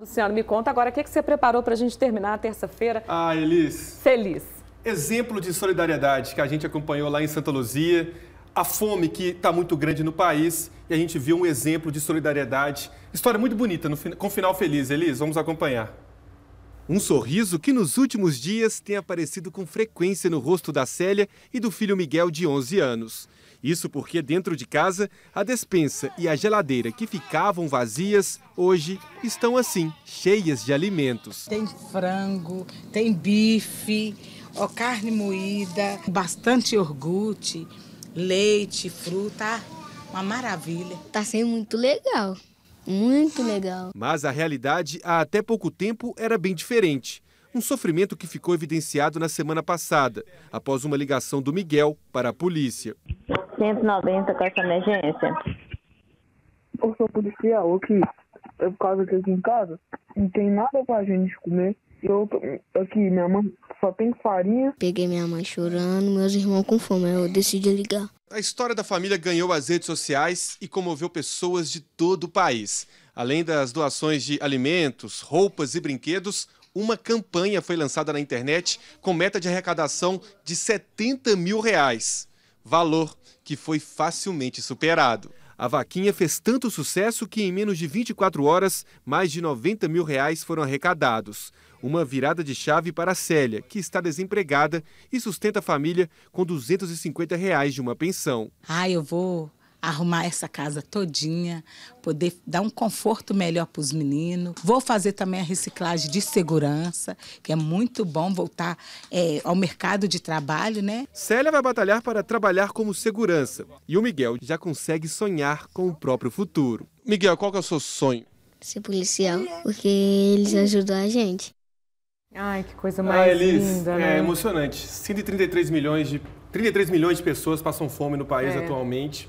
Luciano, me conta agora o que, é que você preparou para a gente terminar a terça-feira. Ah, Elis. Feliz. Exemplo de solidariedade que a gente acompanhou lá em Santa Luzia, a fome que está muito grande no país e a gente viu um exemplo de solidariedade. História muito bonita, no, com final feliz, Elis. Vamos acompanhar. Um sorriso que nos últimos dias tem aparecido com frequência no rosto da Célia e do filho Miguel, de 11 anos. Isso porque dentro de casa, a despensa e a geladeira que ficavam vazias, hoje estão assim, cheias de alimentos. Tem frango, tem bife, ó, carne moída, bastante iogurte, leite, fruta, uma maravilha. está sendo muito legal. Muito legal. Mas a realidade há até pouco tempo era bem diferente. Um sofrimento que ficou evidenciado na semana passada, após uma ligação do Miguel para a polícia. 190 com essa emergência. Eu sou policial aqui, eu, é por causa que aqui em casa não tem nada pra gente comer. Eu aqui, minha mãe só tem farinha. Peguei minha mãe chorando, meus irmãos com fome, eu decidi ligar a história da família ganhou as redes sociais e comoveu pessoas de todo o país. Além das doações de alimentos, roupas e brinquedos, uma campanha foi lançada na internet com meta de arrecadação de 70 mil reais. Valor que foi facilmente superado. A vaquinha fez tanto sucesso que em menos de 24 horas, mais de 90 mil reais foram arrecadados. Uma virada de chave para a Célia, que está desempregada e sustenta a família com 250 reais de uma pensão. Ah, eu vou arrumar essa casa todinha, poder dar um conforto melhor para os meninos. Vou fazer também a reciclagem de segurança, que é muito bom voltar é, ao mercado de trabalho, né? Célia vai batalhar para trabalhar como segurança e o Miguel já consegue sonhar com o próprio futuro. Miguel, qual que é o seu sonho? Ser policial, porque eles ajudam a gente. Ai, que coisa ah, mais ah, Elis, linda, é né? É emocionante. 133 milhões de 33 milhões de pessoas passam fome no país é. atualmente.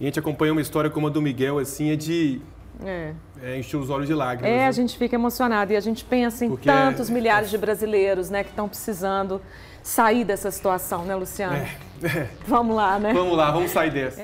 E a gente acompanha uma história como a do Miguel, assim, é de é. é. encher os olhos de lágrimas. É, né? a gente fica emocionado e a gente pensa em Porque é tantos é... milhares de brasileiros né, que estão precisando sair dessa situação, né, Luciano? É, é. Vamos lá, né? Vamos lá, vamos sair dessa.